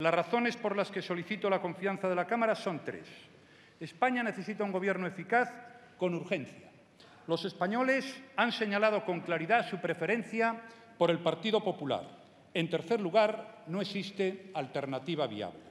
Las razones por las que solicito la confianza de la Cámara son tres. España necesita un gobierno eficaz con urgencia. Los españoles han señalado con claridad su preferencia por el Partido Popular. En tercer lugar, no existe alternativa viable.